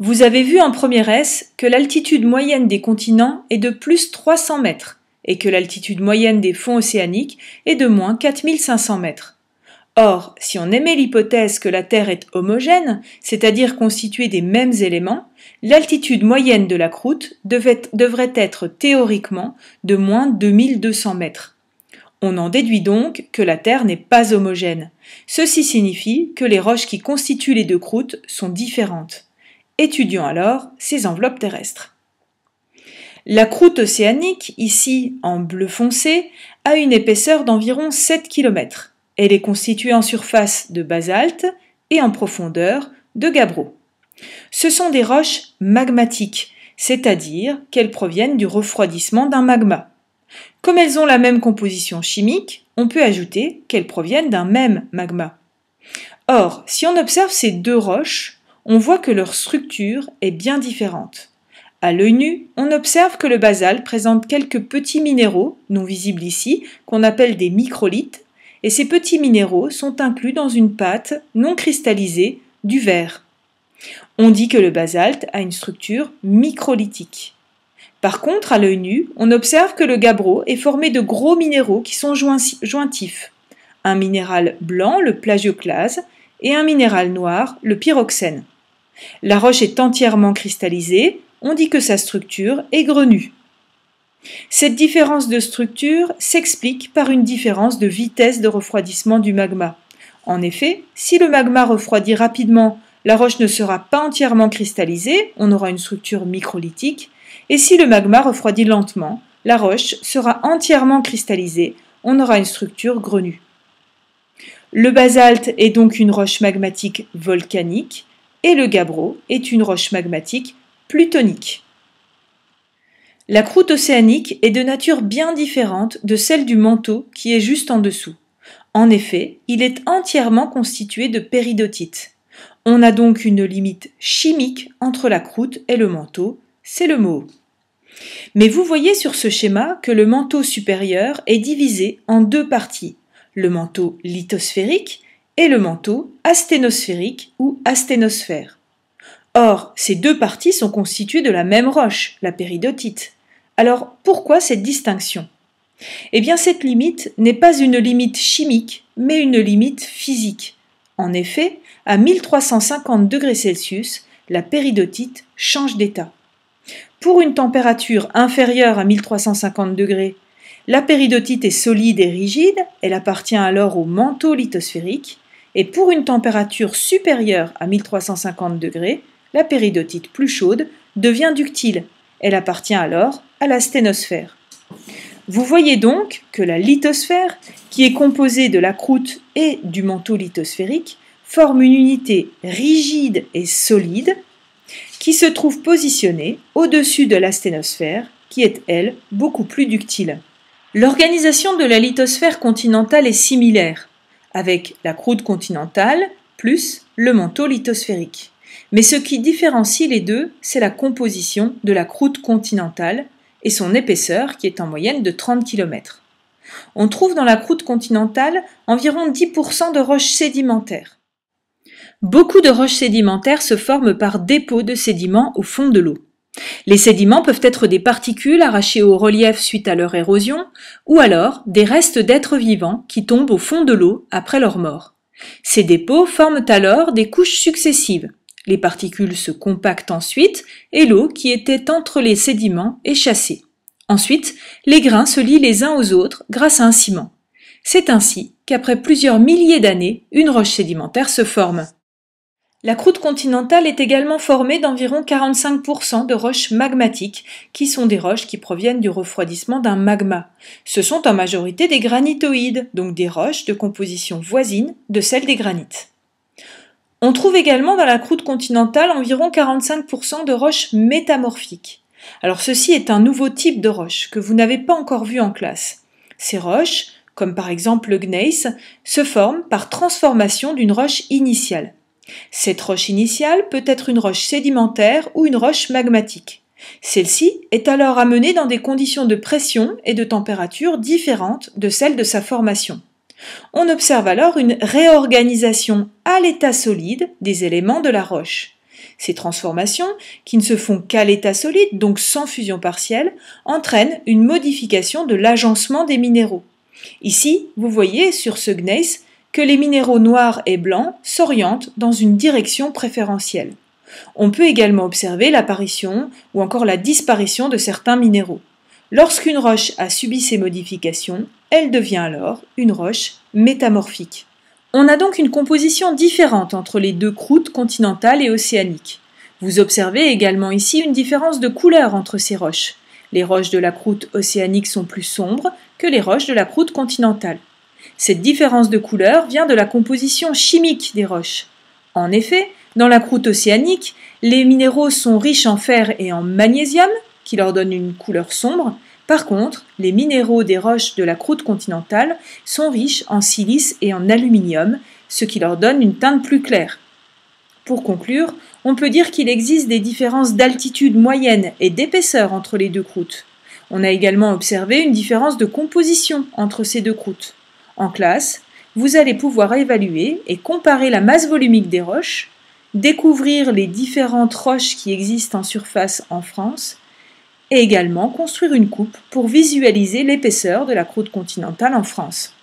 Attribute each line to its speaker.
Speaker 1: Vous avez vu en première S que l'altitude moyenne des continents est de plus 300 mètres et que l'altitude moyenne des fonds océaniques est de moins 4500 mètres. Or, si on émet l'hypothèse que la Terre est homogène, c'est-à-dire constituée des mêmes éléments, l'altitude moyenne de la croûte devrait être théoriquement de moins 2200 mètres. On en déduit donc que la Terre n'est pas homogène. Ceci signifie que les roches qui constituent les deux croûtes sont différentes étudions alors ces enveloppes terrestres. La croûte océanique, ici en bleu foncé, a une épaisseur d'environ 7 km. Elle est constituée en surface de basalte et en profondeur de gabbro. Ce sont des roches magmatiques, c'est-à-dire qu'elles proviennent du refroidissement d'un magma. Comme elles ont la même composition chimique, on peut ajouter qu'elles proviennent d'un même magma. Or, si on observe ces deux roches, on voit que leur structure est bien différente. À l'œil nu, on observe que le basalte présente quelques petits minéraux, non visibles ici, qu'on appelle des microlithes, et ces petits minéraux sont inclus dans une pâte non cristallisée du verre. On dit que le basalte a une structure microlithique. Par contre, à l'œil nu, on observe que le gabbro est formé de gros minéraux qui sont jointifs. Un minéral blanc, le plagioclase, et un minéral noir, le pyroxène. La roche est entièrement cristallisée, on dit que sa structure est grenue. Cette différence de structure s'explique par une différence de vitesse de refroidissement du magma. En effet, si le magma refroidit rapidement, la roche ne sera pas entièrement cristallisée, on aura une structure microlithique, et si le magma refroidit lentement, la roche sera entièrement cristallisée, on aura une structure grenue. Le basalte est donc une roche magmatique volcanique, et le gabbro est une roche magmatique plutonique. La croûte océanique est de nature bien différente de celle du manteau qui est juste en dessous. En effet, il est entièrement constitué de péridotites. On a donc une limite chimique entre la croûte et le manteau, c'est le mot. Mais vous voyez sur ce schéma que le manteau supérieur est divisé en deux parties, le manteau lithosphérique et le manteau asténosphérique ou asténosphère. Or, ces deux parties sont constituées de la même roche, la péridotite. Alors, pourquoi cette distinction Eh bien, cette limite n'est pas une limite chimique, mais une limite physique. En effet, à 1350 degrés Celsius, la péridotite change d'état. Pour une température inférieure à 1350 degrés, la péridotite est solide et rigide, elle appartient alors au manteau lithosphérique, et pour une température supérieure à 1350 degrés, la péridotite plus chaude devient ductile. Elle appartient alors à la sténosphère. Vous voyez donc que la lithosphère, qui est composée de la croûte et du manteau lithosphérique, forme une unité rigide et solide qui se trouve positionnée au-dessus de la sténosphère, qui est, elle, beaucoup plus ductile. L'organisation de la lithosphère continentale est similaire avec la croûte continentale plus le manteau lithosphérique. Mais ce qui différencie les deux, c'est la composition de la croûte continentale et son épaisseur qui est en moyenne de 30 km. On trouve dans la croûte continentale environ 10% de roches sédimentaires. Beaucoup de roches sédimentaires se forment par dépôt de sédiments au fond de l'eau. Les sédiments peuvent être des particules arrachées au relief suite à leur érosion, ou alors des restes d'êtres vivants qui tombent au fond de l'eau après leur mort. Ces dépôts forment alors des couches successives. Les particules se compactent ensuite et l'eau qui était entre les sédiments est chassée. Ensuite, les grains se lient les uns aux autres grâce à un ciment. C'est ainsi qu'après plusieurs milliers d'années, une roche sédimentaire se forme. La croûte continentale est également formée d'environ 45% de roches magmatiques, qui sont des roches qui proviennent du refroidissement d'un magma. Ce sont en majorité des granitoïdes, donc des roches de composition voisine de celle des granites. On trouve également dans la croûte continentale environ 45% de roches métamorphiques. Alors ceci est un nouveau type de roche que vous n'avez pas encore vu en classe. Ces roches, comme par exemple le gneiss, se forment par transformation d'une roche initiale. Cette roche initiale peut être une roche sédimentaire ou une roche magmatique. Celle-ci est alors amenée dans des conditions de pression et de température différentes de celles de sa formation. On observe alors une réorganisation à l'état solide des éléments de la roche. Ces transformations, qui ne se font qu'à l'état solide, donc sans fusion partielle, entraînent une modification de l'agencement des minéraux. Ici, vous voyez sur ce gneiss que les minéraux noirs et blancs s'orientent dans une direction préférentielle. On peut également observer l'apparition ou encore la disparition de certains minéraux. Lorsqu'une roche a subi ces modifications, elle devient alors une roche métamorphique. On a donc une composition différente entre les deux croûtes continentales et océaniques. Vous observez également ici une différence de couleur entre ces roches. Les roches de la croûte océanique sont plus sombres que les roches de la croûte continentale. Cette différence de couleur vient de la composition chimique des roches. En effet, dans la croûte océanique, les minéraux sont riches en fer et en magnésium, qui leur donnent une couleur sombre. Par contre, les minéraux des roches de la croûte continentale sont riches en silice et en aluminium, ce qui leur donne une teinte plus claire. Pour conclure, on peut dire qu'il existe des différences d'altitude moyenne et d'épaisseur entre les deux croûtes. On a également observé une différence de composition entre ces deux croûtes. En classe, vous allez pouvoir évaluer et comparer la masse volumique des roches, découvrir les différentes roches qui existent en surface en France, et également construire une coupe pour visualiser l'épaisseur de la croûte continentale en France.